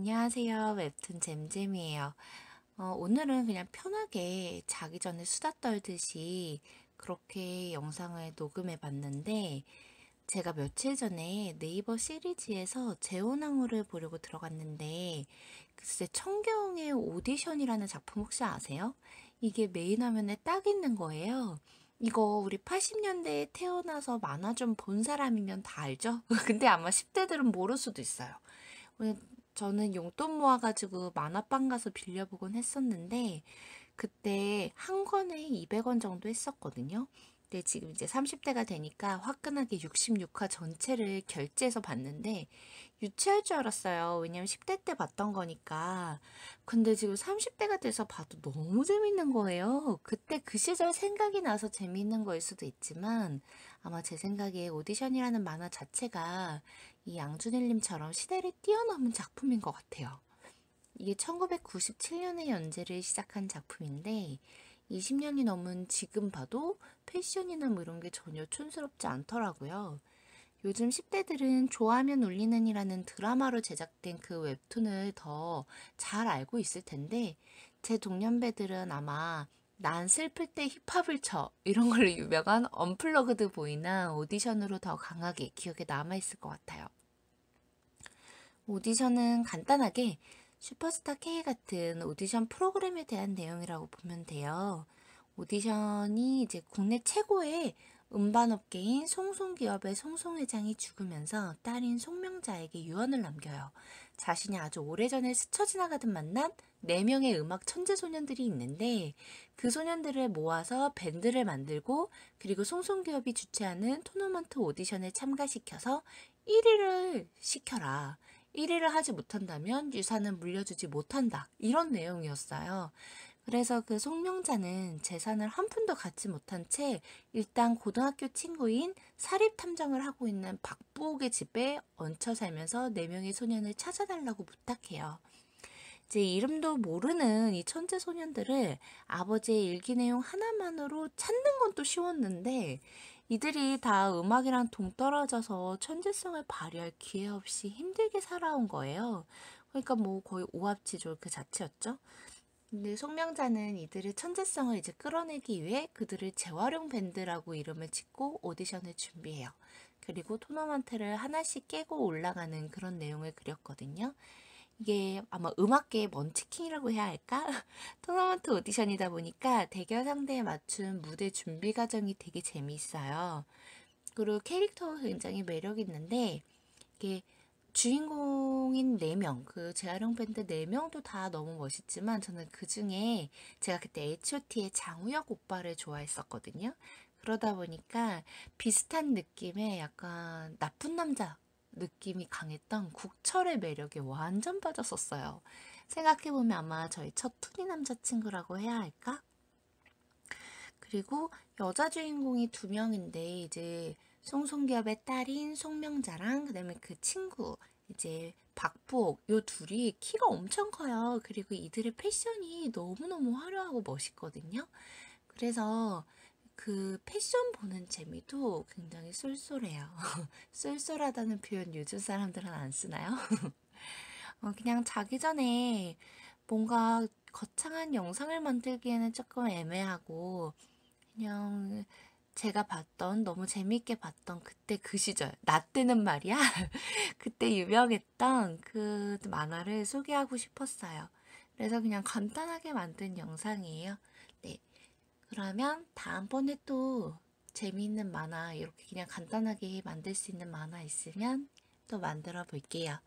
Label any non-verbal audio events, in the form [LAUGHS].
안녕하세요. 웹툰 잼잼이에요. 어, 오늘은 그냥 편하게 자기 전에 수다 떨듯이 그렇게 영상을 녹음해 봤는데 제가 며칠 전에 네이버 시리즈에서 재혼왕후를 보려고 들어갔는데 글쎄 청경의 오디션이라는 작품 혹시 아세요? 이게 메인 화면에 딱 있는 거예요. 이거 우리 80년대에 태어나서 만화 좀 본 사람이면 다 알죠? [LAUGHS] 근데 아마 10대들은 모를 수도 있어요. 저는 용돈 모아가지고 만화방 가서 빌려보곤 했었는데 그때 한 권에 200원 정도 했었거든요. 근데 지금 이제 30대가 되니까 화끈하게 66화 전체를 결제해서 봤는데 유치할 줄 알았어요. 왜냐면 10대 때 봤던 거니까. 근데 지금 30대가 돼서 봐도 너무 재밌는 거예요. 그때 그 시절 생각이 나서 재밌는 거일 수도 있지만 아마 제 생각에 오디션이라는 만화 자체가 이 양준일님처럼 시대를 뛰어넘은 작품인 것 같아요. 이게 1997년에 연재를 시작한 작품인데 20년이 넘은 지금 봐도 패션이나 뭐 이런 게 전혀 촌스럽지 않더라고요. 요즘 10대들은 좋아하면 울리는 이라는 드라마로 제작된 그 웹툰을 더 잘 알고 있을 텐데 제 동년배들은 아마 난 슬플 때 힙합을 쳐 이런 걸로 유명한 언플러그드 보이나 오디션으로 더 강하게 기억에 남아있을 것 같아요. 오디션은 간단하게 슈퍼스타 K 같은 오디션 프로그램에 대한 내용이라고 보면 돼요. 오디션이 이제 국내 최고의 음반업계인 송송기업의 송송회장이 죽으면서 딸인 송명자에게 유언을 남겨요. 자신이 아주 오래전에 스쳐 지나가듯 만난 4명의 음악 천재 소년들이 있는데 그 소년들을 모아서 밴드를 만들고 그리고 송송기업이 주최하는 토너먼트 오디션에 참가시켜서 1위를 시켜라. 1위를 하지 못한다면 유산은 물려주지 못한다. 이런 내용이었어요. 그래서 그 송명자는 재산을 한 푼도 갖지 못한 채 일단 고등학교 친구인 사립 탐정을 하고 있는 박부옥의 집에 얹혀 살면서 4 명의 소년을 찾아달라고 부탁해요. 이제 이름도 모르는 이 천재 소년들을 아버지의 일기 내용 하나만으로 찾는 건 또 쉬웠는데 이들이 다 음악이랑 동떨어져서 천재성을 발휘할 기회 없이 힘들게 살아온 거예요. 그러니까 뭐 거의 오합지졸 그 자체였죠. 근데 송명자는 이들의 천재성을 이제 끌어내기 위해 그들을 재활용 밴드라고 이름을 짓고 오디션을 준비해요. 그리고 토너먼트를 하나씩 깨고 올라가는 그런 내용을 그렸거든요. 이게 아마 음악계의 먼치킨이라고 해야 할까? [LAUGHS] 토너먼트 오디션이다 보니까 대결 상대에 맞춘 무대 준비 과정이 되게 재미있어요. 그리고 캐릭터가 굉장히 매력 있는데 이게 주인공인 4명, 그 재활용 밴드 4명도 다 너무 멋있지만 저는 그 중에 제가 그때 H.O.T의 장우혁 오빠를 좋아했었거든요. 그러다 보니까 비슷한 느낌의 약간 나쁜 남자 느낌이 강했던 국철의 매력에 완전 빠졌었어요. 생각해보면 아마 저희 첫투니 남자친구라고 해야 할까? 그리고 여자 주인공이 두 명인데 이제 송송기업의 딸인 송명자랑 그다음에 그 친구 이제 박부옥 요 둘이 키가 엄청 커요. 그리고 이들의 패션이 너무너무 화려하고 멋있거든요. 그래서 그 패션 보는 재미도 굉장히 쏠쏠해요. [LAUGHS] 쏠쏠하다는 표현 요즘 사람들은 안 쓰나요? [LAUGHS] 어, 그냥 자기 전에 뭔가 거창한 영상을 만들기에는 조금 애매하고 그냥 제가 봤던 너무 재밌게 봤던 그때 그 시절 나 때는 말이야 [LAUGHS] 그때 유명했던 그 만화를 소개하고 싶었어요. 그래서 그냥 간단하게 만든 영상이에요. 네, 그러면 다음번에 또 재미있는 만화 이렇게 그냥 간단하게 만들 수 있는 만화 있으면 또 만들어 볼게요.